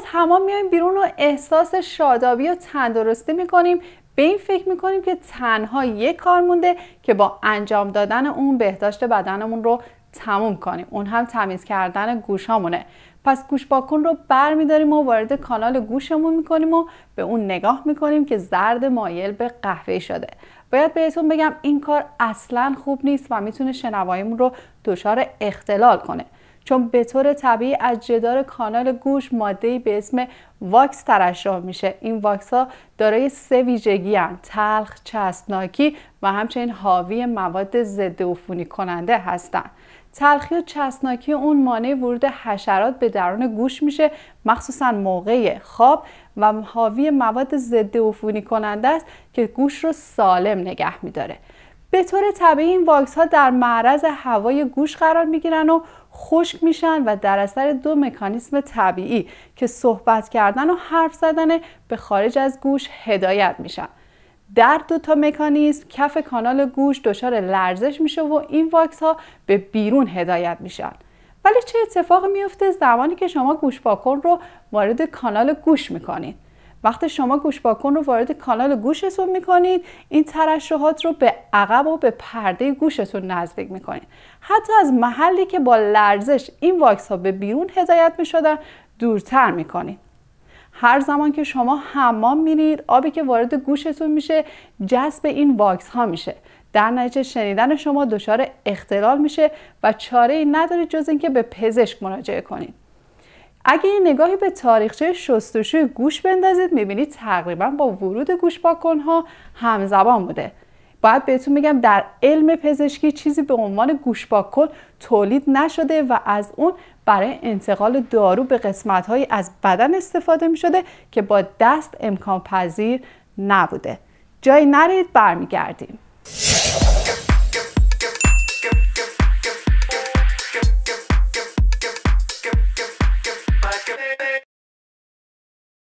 از حمام میایم بیرون و احساس شادابی و تندرستی میکنیم به این فکر میکنیم که تنها یک کار مونده که با انجام دادن اون بهداشت بدنمون رو تموم کنیم اون هم تمیز کردن گوشامونه پس گوش باکن رو بر میداریم و وارد کانال گوشمون میکنیم و به اون نگاه میکنیم که زرد مایل به قهوه شده باید بهتون بگم این کار اصلا خوب نیست و میتونه شنواییمون رو دچار اختلال کنه چون به طور طبیعی از جدار کانال گوش ماده‌ای به اسم واکس ترشح میشه این واکس ها دارای سه ویژگی هن. تلخ چسبناکی و همچنین حاوی مواد ضد عفونی کننده هستند تلخی و چسبناکی اون مانع ورود حشرات به درون گوش میشه مخصوصا موقع خواب و حاوی مواد ضد عفونی کننده است که گوش رو سالم نگه میداره به طور طبیعی این واکس ها در معرض هوای گوش قرار می گیرن و خشک میشن و در اثر دو مکانیسم طبیعی که صحبت کردن و حرف زدن به خارج از گوش هدایت میشن در دو تا مکانیزم کف کانال گوش دچار لرزش میشه و این واکس ها به بیرون هدایت میشن ولی چه اتفاقی میفته زمانی که شما گوش رو وارد کانال گوش میکنید وقتی شما گوش باکن رو وارد کانال گوشتون میکنید این ترشحات رو به عقب و به پرده گوشتون نزدیک میکنید حتی از محلی که با لرزش این واکس ها به بیرون هدایت میشدن دورتر میکنید هر زمان که شما حمام میرید آبی که وارد گوشتون میشه جذب این واکس ها میشه در نتیجه شنیدن شما دچار اختلال میشه و چاره ای ندارید جز اینکه به پزشک مراجعه کنید اگه یه نگاهی به تاریخچه شستشوی گوش بندازید میبینید تقریبا با ورود ها همزبان بوده باید بهتون میگم در علم پزشکی چیزی به عنوان گوشپاکن تولید نشده و از اون برای انتقال دارو به هایی از بدن استفاده میشده که با دست امکان پذیر نبوده جایی نرید برمیگردیم